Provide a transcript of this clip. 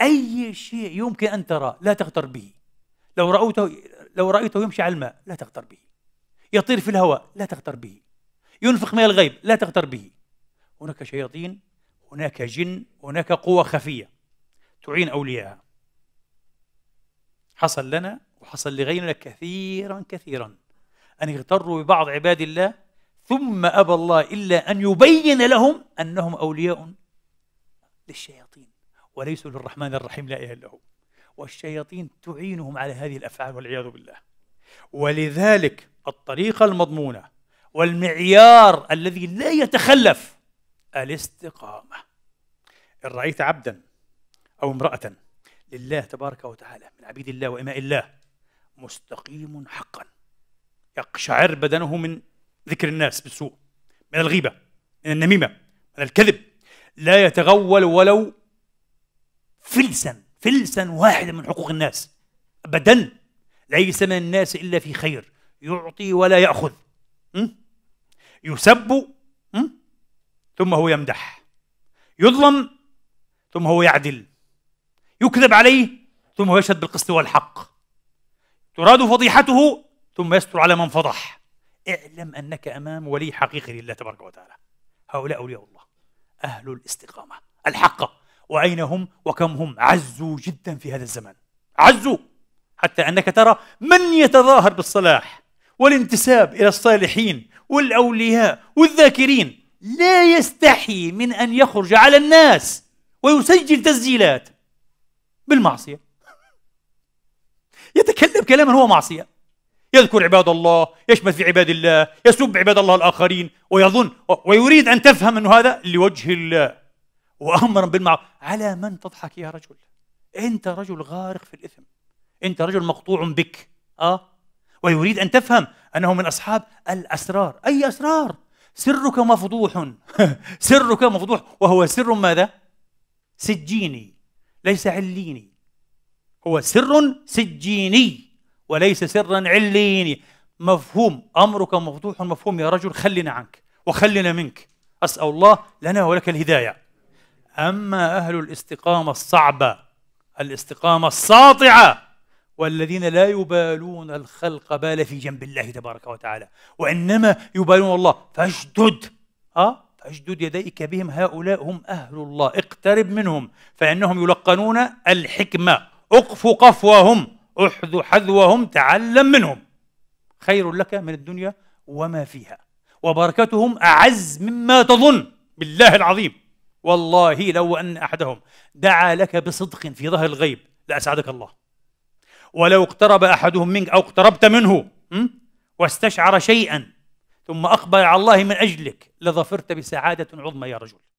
أي شيء يمكن أن تراه لا تغتر به لو رأيته لو رأيته يمشي على الماء لا تغتر به يطير في الهواء لا تغتر به ينفخ من الغيب لا تغتر به هناك شياطين هناك جن هناك قوى خفية تعين أولياءها حصل لنا وحصل لغيرنا كثيرا كثيرا أن يغتروا ببعض عباد الله ثم أبى الله إلا أن يبين لهم أنهم أولياء للشياطين وليسوا للرحمن الرحيم لا إله إلا هو والشياطين تعينهم على هذه الأفعال والعياذ بالله ولذلك الطريقة المضمونة والمعيار الذي لا يتخلف الاستقامة إن رأيت عبدا أو امرأة لله تبارك وتعالى من عبيد الله وإماء الله مستقيم حقا يقشعر بدنه من ذكر الناس بالسوء من الغيبة من النميمة من الكذب لا يتغول ولو فلسا فلسا واحدا من حقوق الناس أبدا ليس من الناس إلا في خير يعطي ولا يأخذ م? يسب م? ثم هو يمدح يظلم ثم هو يعدل يكذب عليه ثم هو يشهد بالقسط والحق تراد فضيحته ثم يستر على من فضح اعلم انك امام ولي حقيقي لله تبارك وتعالى هؤلاء اولياء الله اهل الاستقامه الحقه وأين هم وكم هم عزوا جدا في هذا الزمن عزوا حتى أنك ترى من يتظاهر بالصلاح والانتساب إلى الصالحين والأولياء والذاكرين لا يستحي من أن يخرج على الناس ويسجل تسجيلات بالمعصية يتكلم كلاما هو معصية يذكر عباد الله يشمت في عباد الله يسب عباد الله الآخرين ويظن ويريد أن تفهم أن هذا لوجه الله وامرا بالمعروف على من تضحك يا رجل انت رجل غارق في الاثم انت رجل مقطوع بك اه ويريد ان تفهم انه من اصحاب الاسرار اي اسرار سرك مفضوح سرك مفضوح وهو سر ماذا سجيني ليس عليني هو سر سجيني وليس سرا عليني مفهوم امرك مفضوح مفهوم يا رجل خلنا عنك وخلنا منك اسال الله لنا ولك الهدايه أما أهل الاستقامة الصعبة الاستقامة الساطعة والذين لا يبالون الخلق بال في جنب الله تبارك وتعالى وإنما يبالون الله فاشدد أه؟ فاشدد يديك بهم هؤلاء هم أهل الله اقترب منهم فإنهم يلقنون الحكمة اقف قفوهم احذو حذوهم تعلم منهم خير لك من الدنيا وما فيها وبركتهم أعز مما تظن بالله العظيم والله لو أن أحدهم دعا لك بصدق في ظهر الغيب لأسعدك الله ولو اقترب أحدهم منك أو اقتربت منه واستشعر شيئا ثم أقبل على الله من أجلك لظفرت بسعادة عظمى يا رجل